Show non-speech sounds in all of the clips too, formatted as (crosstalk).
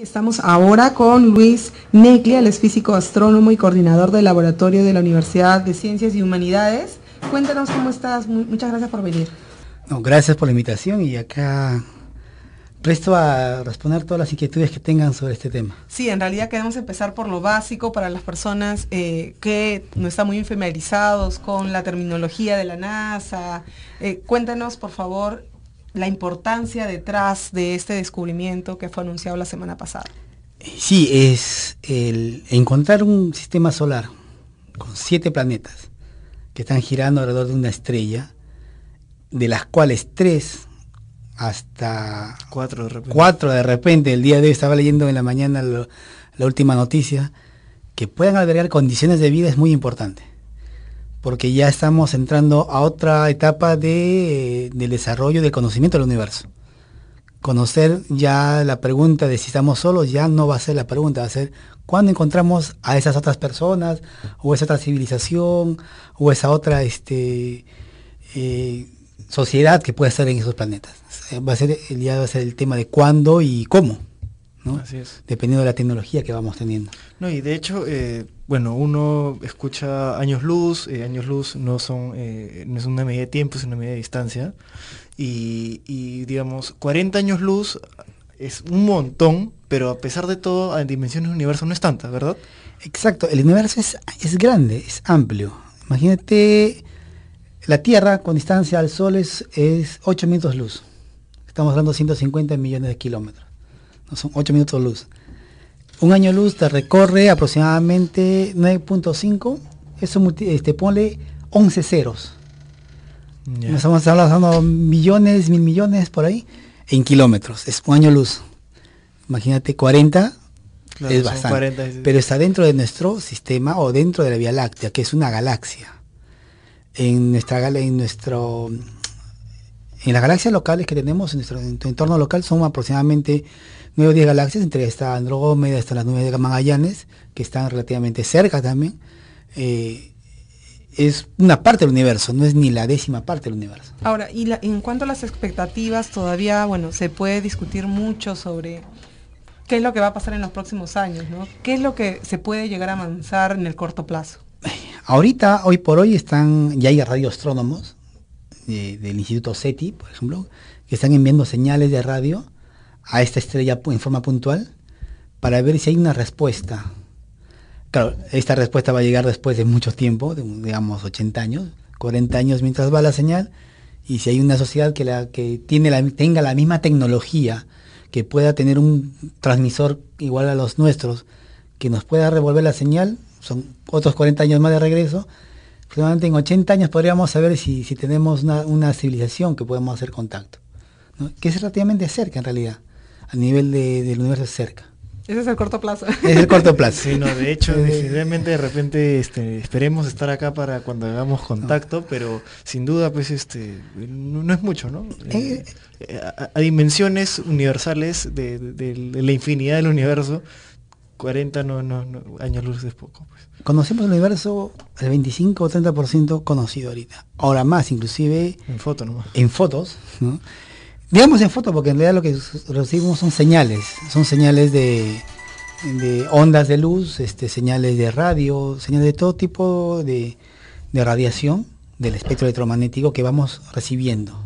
Estamos ahora con Luis Neglia, el es físico astrónomo y coordinador del laboratorio de la Universidad de Ciencias y Humanidades. Cuéntanos cómo estás, muchas gracias por venir. No, gracias por la invitación y acá presto a responder todas las inquietudes que tengan sobre este tema. Sí, en realidad queremos empezar por lo básico para las personas eh, que no están muy familiarizados con la terminología de la NASA. Eh, cuéntanos, por favor, la importancia detrás de este descubrimiento que fue anunciado la semana pasada. Sí, es el encontrar un sistema solar con siete planetas que están girando alrededor de una estrella, de las cuales tres hasta cuatro de repente, el día de hoy estaba leyendo en la mañana la última noticia, que puedan albergar condiciones de vida es muy importante porque ya estamos entrando a otra etapa de, del desarrollo del conocimiento del universo. Conocer ya la pregunta de si estamos solos ya no va a ser la pregunta, va a ser cuándo encontramos a esas otras personas o esa otra civilización o esa otra este, eh, sociedad que puede estar en esos planetas. Va a ser, ya va a ser el tema de cuándo y cómo. Así es. Dependiendo de la tecnología que vamos teniendo. No, y de hecho, eh, bueno, uno escucha años luz, eh, años luz no son eh, no es una medida de tiempo, es una medida de distancia. Y, digamos, 40 años luz es un montón, pero a pesar de todo, a dimensiones del universo no es tanta, ¿verdad? Exacto, el universo es, grande, es amplio. Imagínate, la Tierra con distancia al Sol es, es 8 minutos luz. Estamos hablando de 150 millones de kilómetros. No son 8 minutos luz. Un año luz te recorre aproximadamente 9.5. Eso este, ponle 11 ceros. Nos estamos hablando millones, mil millones por ahí. En kilómetros. Es un año luz. Imagínate 40. es bastante. Pero está dentro de nuestro sistema o dentro de la Vía Láctea, que es una galaxia. En nuestra en nuestro en las galaxias locales que tenemos en nuestro entorno local son aproximadamente nueve o 10 galaxias, entre esta Andrómeda, hasta las nubes de Magallanes, que están relativamente cerca también. Eh, es una parte del universo, no es ni la décima parte del universo. Ahora, y en cuanto a las expectativas, todavía, bueno, se puede discutir mucho sobre qué es lo que va a pasar en los próximos años, ¿Qué es lo que se puede llegar a avanzar en el corto plazo? Ahorita, hoy por hoy, están, ya hay radioastrónomos del Instituto SETI, por ejemplo, que están enviando señales de radio a esta estrella en forma puntual para ver si hay una respuesta. Claro, esta respuesta va a llegar después de mucho tiempo, de, digamos 80 años, 40 años mientras va la señal, y si hay una sociedad que, la, que tiene la, tenga la misma tecnología, que pueda tener un transmisor igual a los nuestros, que nos pueda revolver la señal, son otros 40 años más de regreso, en 80 años podríamos saber si, tenemos una, civilización que podemos hacer contacto, que es relativamente cerca en realidad, a nivel del universo cerca. Ese es el corto plazo. Es el corto plazo. (laughs) de hecho, eh, definitivamente de repente este, esperemos estar acá para cuando hagamos contacto, pero sin duda, pues, este, no, es mucho, ¿no? Eh, eh, a, dimensiones universales de, la infinidad del universo, 40 no, no, años luz es poco. Pues. Conocemos el universo el 25 o 30% conocido ahorita. Ahora más, inclusive... En fotos nomás. En fotos, ¿no? Digamos en fotos porque en realidad lo que recibimos son señales. Son señales de, ondas de luz, este, señales de radio, señales de todo tipo de, radiación del espectro electromagnético que vamos recibiendo.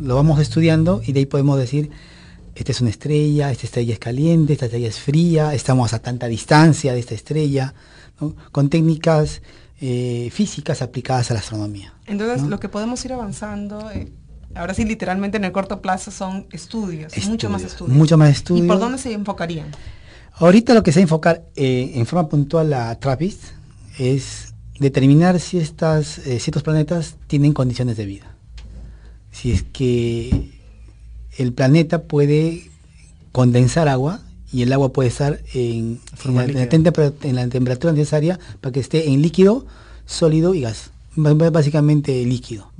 Lo vamos estudiando y de ahí podemos decir esta es una estrella, esta estrella es caliente, esta estrella es fría, estamos a tanta distancia de esta estrella, con técnicas eh, físicas aplicadas a la astronomía. Entonces, lo que podemos ir avanzando, eh, ahora sí literalmente en el corto plazo, son estudios, mucho más estudios. Mucho más estudios. ¿Y por dónde se enfocarían? Ahorita lo que se va a enfocar eh, en forma puntual a TRAPPIST es determinar si estas, ciertos planetas tienen condiciones de vida. Si es que el planeta puede condensar agua y el agua puede estar en, la, temperatura necesaria para que esté en líquido, sólido y gas. básicamente líquido.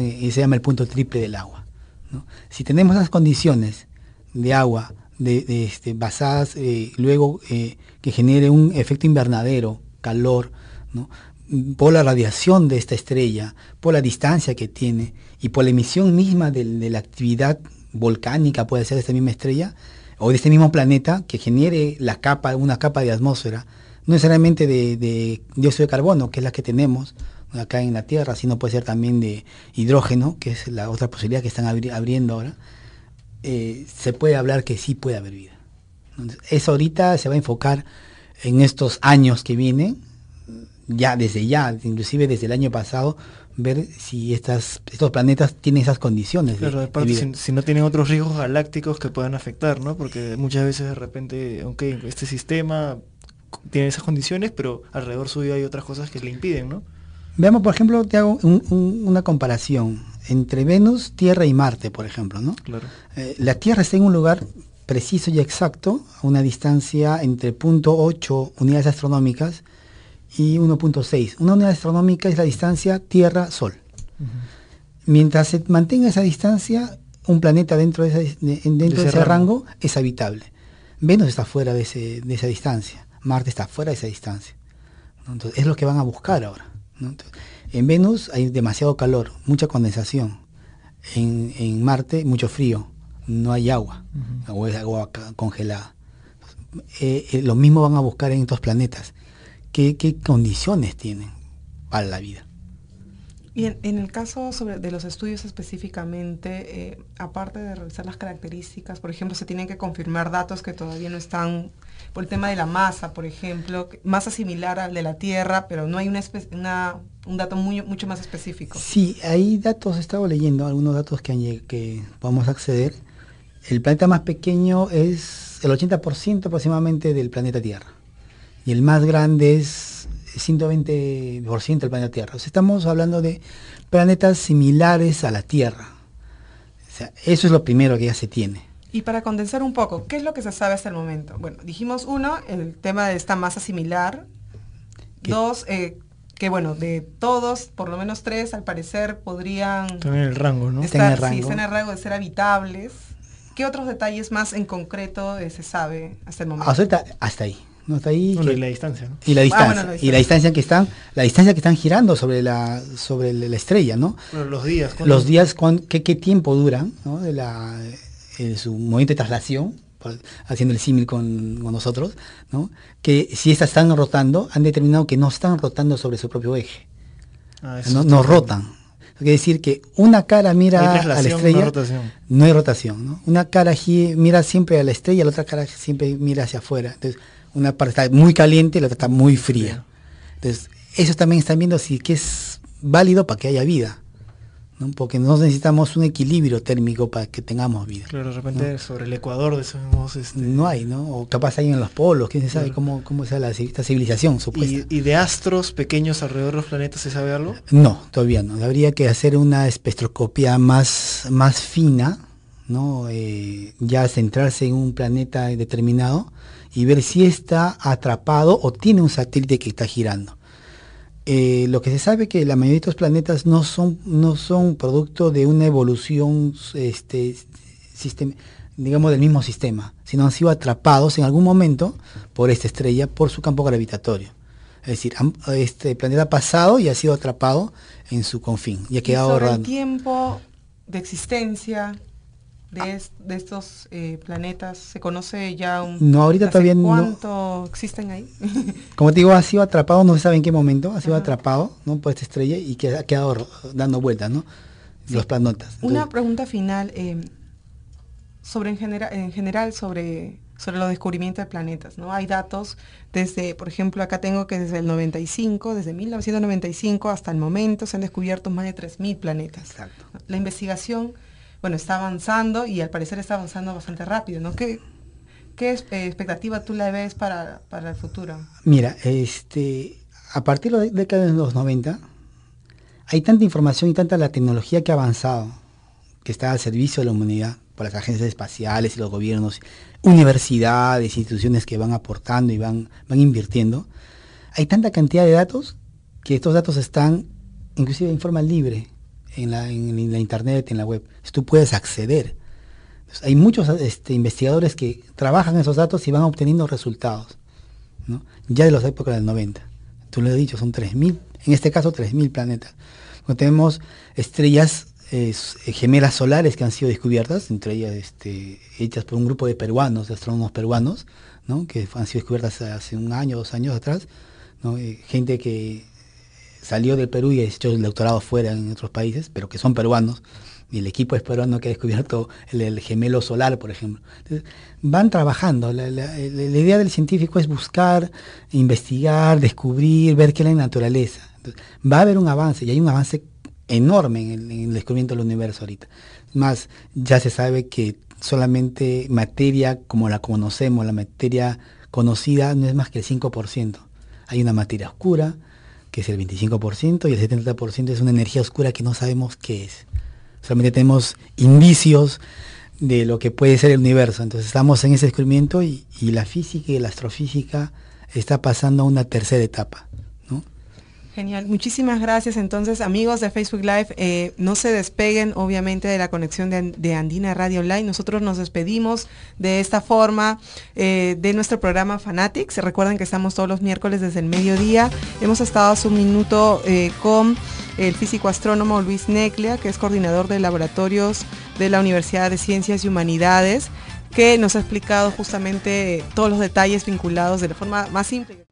Y se llama el punto triple del agua. Si tenemos las condiciones de agua de, este, basadas eh, luego eh, que genere un efecto invernadero, calor, por la radiación de esta estrella, por la distancia que tiene y por la emisión misma de la actividad volcánica, puede ser de esta misma estrella o de este mismo planeta, que genere la capa, una capa de atmósfera, no necesariamente de, dióxido de carbono, que es la que tenemos acá en la Tierra, sino puede ser también de hidrógeno, que es la otra posibilidad que están abriendo ahora, eh, se puede hablar que sí puede haber vida. eso ahorita se va a enfocar en estos años que vienen, ya desde ya, inclusive desde el año pasado, ver si estas, estos planetas tienen esas condiciones. Si, no tienen otros riesgos galácticos que puedan afectar, ¿no? Porque muchas veces de repente, aunque este sistema tiene esas condiciones, pero alrededor suyo hay otras cosas que le impiden, ¿no? Veamos, por ejemplo, te hago una comparación entre Venus, Tierra y Marte, por ejemplo, ¿no? Claro. Eh, la Tierra está en un lugar preciso y exacto, a una distancia entre 0.8 unidades astronómicas y 1.6. Una unidad astronómica es la distancia Tierra-Sol. Mientras se mantenga esa distancia, un planeta dentro de, ese, rango. es habitable. Venus está fuera de, esa distancia, Marte está fuera de esa distancia. es lo que van a buscar ahora. en Venus hay demasiado calor, mucha condensación. En, Marte, mucho frío, no hay agua, agua es agua congelada. Eh, eh, lo mismo van a buscar en estos planetas qué, condiciones tienen para la vida. Y en, el caso de los estudios específicamente, eh, aparte de revisar las características, por ejemplo, se tienen que confirmar datos que todavía no están, por el tema de la masa, por ejemplo, masa similar al de la Tierra, pero no hay una, un dato muy, mucho más específico. Sí, hay datos, he estado leyendo algunos datos que, que podemos acceder. El planeta más pequeño es el 80% aproximadamente del planeta Tierra y el más grande es 120% del planeta Tierra. O sea, estamos hablando de planetas similares a la Tierra. O sea, eso es lo primero que ya se tiene. Y para condensar un poco, ¿qué es lo que se sabe hasta el momento? Bueno, dijimos uno, el tema de esta masa similar. Dos, eh, que bueno, de todos, por lo menos tres, al parecer podrían... Tener el rango, ¿no? Estar, están en el rango de ser habitables. ¿Qué otros detalles más en concreto eh, se sabe hasta el momento? hasta ahí y la distancia, Y la ah, distancia, que están, la distancia que están girando sobre la, sobre la estrella, ¿no? los días. Los días, qué, qué, tiempo duran, en De la, eh, su movimiento de traslación, haciendo el símil con, nosotros, Que si estas están rotando, han determinado que no están rotando sobre su propio eje. Ah, no, rotan. Quiere decir que una cara mira a la estrella, no hay rotación. Una cara mira siempre a la estrella, la otra cara siempre mira hacia afuera. Entonces, una parte está muy caliente y la otra está muy fría. Entonces, eso también están viendo si que es válido para que haya vida. Porque no necesitamos un equilibrio térmico para que tengamos vida. Claro, de repente sobre el Ecuador decimos... Este, no hay, ¿no? O capaz hay en los polos, quién sabe cómo, cómo sea la, esta civilización supuesta. ¿Y, de astros pequeños alrededor de los planetas se sabe algo? No, todavía no. Habría que hacer una espectroscopía más, más fina, ¿no? Eh, ya centrarse en un planeta determinado y ver si está atrapado o tiene un satélite que está girando. Eh, lo que se sabe que la mayoría de estos planetas no son, no son producto de una evolución este, digamos del mismo sistema, sino han sido atrapados en algún momento por esta estrella, por su campo gravitatorio. Es decir, este planeta ha pasado y ha sido atrapado en su confín y ha quedado tiempo de existencia de, estos eh, planetas? ¿Se conoce ya un... No, ahorita todavía ¿Cuánto existen ahí? (laughs) como te digo, ha sido atrapado, no se sabe en qué momento, ha sido atrapado ¿no? por esta estrella y que ha quedado dando vueltas, ¿no? Los planetas. Una pregunta final eh, sobre en, en general sobre sobre los descubrimientos de planetas. ¿no? Hay datos desde, por ejemplo, acá tengo que desde el 95, desde 1995 hasta el momento se han descubierto más de 3.000 planetas. Exacto. La investigación bueno, está avanzando y al parecer está avanzando bastante rápido, ¿no? ¿Qué, qué eh, expectativa tú le ves para, el futuro? Mira, este, a partir de la década de los 90, hay tanta información y tanta la tecnología que ha avanzado, que está al servicio de la humanidad, por las agencias espaciales y los gobiernos, universidades, instituciones que van aportando y van, van invirtiendo. Hay tanta cantidad de datos que estos datos están inclusive en forma libre en la, internet, en la web. Tú puedes acceder. hay muchos este, investigadores que trabajan esos datos y van obteniendo resultados. Ya de las épocas del 90. Tú lo he dicho, son 3.000, en este caso 3.000 planetas. tenemos estrellas eh, gemelas solares que han sido descubiertas, entre ellas este, hechas por un grupo de peruanos, de astrónomos peruanos, que han sido descubiertas hace un año, dos años atrás, eh, gente que salió del Perú y ha hecho el doctorado fuera en otros países, pero que son peruanos, y el equipo es peruano que ha descubierto el, gemelo solar, por ejemplo. van trabajando. La, idea del científico es buscar, investigar, descubrir, ver qué es la naturaleza. va a haber un avance, y hay un avance enorme en el, el descubrimiento del universo ahorita. Más, ya se sabe que solamente materia como la conocemos, la materia conocida, no es más que el 5%. Hay una materia oscura, que es el 25%, y el 70% es una energía oscura que no sabemos qué es. Solamente tenemos indicios de lo que puede ser el universo. Entonces estamos en ese descubrimiento y, y la física y la astrofísica está pasando a una tercera etapa. Genial, muchísimas gracias. Entonces, amigos de Facebook Live, eh, no se despeguen obviamente de la conexión de, Andina Radio Online. Nosotros nos despedimos de esta forma eh, de nuestro programa Fanatics. Recuerden que estamos todos los miércoles desde el mediodía. Hemos estado hace un minuto eh, con el físico astrónomo Luis Neclia, que es coordinador de laboratorios de la Universidad de Ciencias y Humanidades, que nos ha explicado justamente todos los detalles vinculados de la forma más simple.